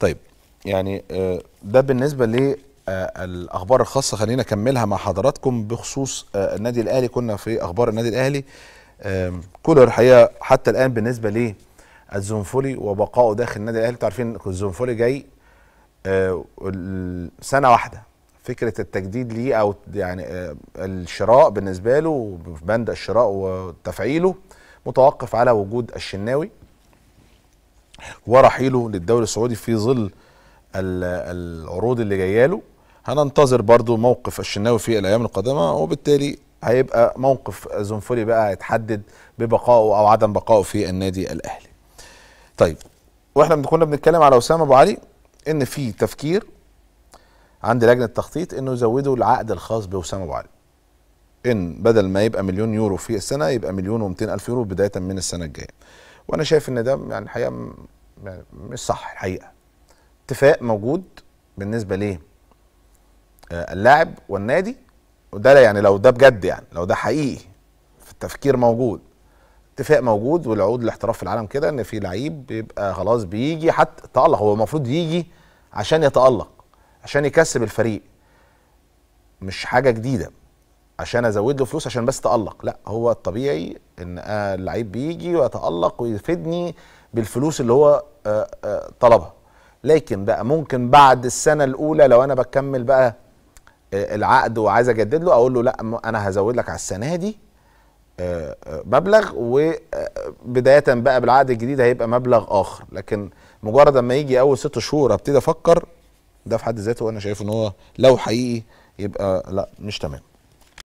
طيب يعني آه، ده بالنسبه للاخبار آه، الخاصه خلينا نكملها مع حضراتكم بخصوص آه، النادي الاهلي كنا في اخبار النادي الاهلي كولر الحقيقه حتى الان بالنسبه ليه الزنفولي وبقائه داخل النادي الاهلي عارفين الزنفولي جاي سنه واحده فكره التجديد ليه او يعني الشراء بالنسبه له بند الشراء وتفعيله متوقف على وجود الشناوي ورحيله للدوري السعودي في ظل العروض اللي جايه له هننتظر برضو موقف الشناوي في الايام القادمه وبالتالي هيبقى موقف زنفولي بقى هيتحدد ببقائه او عدم بقائه في النادي الاهلي. طيب واحنا كنا بنتكلم على اسامه ابو علي ان في تفكير عند لجنه التخطيط انه يزودوا العقد الخاص باسامه ابو علي. ان بدل ما يبقى مليون يورو في السنه يبقى مليون و الف يورو بدايه من السنه الجايه. وانا شايف ان ده يعني الحقيقه يعني مش صح الحقيقه اتفاق موجود بالنسبه ليه آه، اللاعب والنادي وده يعني لو ده بجد يعني لو ده حقيقي في التفكير موجود اتفاق موجود والعقود الاحتراف في العالم كده ان في لعيب بيبقى خلاص بيجي حتى تالق هو المفروض يجي عشان يتالق عشان يكسب الفريق مش حاجه جديده عشان ازود له فلوس عشان بس تالق لا هو الطبيعي ان آه، اللعيب بيجي ويتالق ويفيدني بالفلوس اللي هو آه، آه، طلبها لكن بقى ممكن بعد السنه الاولى لو انا بكمل بقى العقد وعايز اجدد له اقول له لا انا هزود لك على السنه دي مبلغ وبدايه بقى بالعقد الجديد هيبقى مبلغ اخر لكن مجرد ما يجي اول ست شهور ابتدي افكر ده في حد ذاته وانا شايف ان هو لو حقيقي يبقى لا مش تمام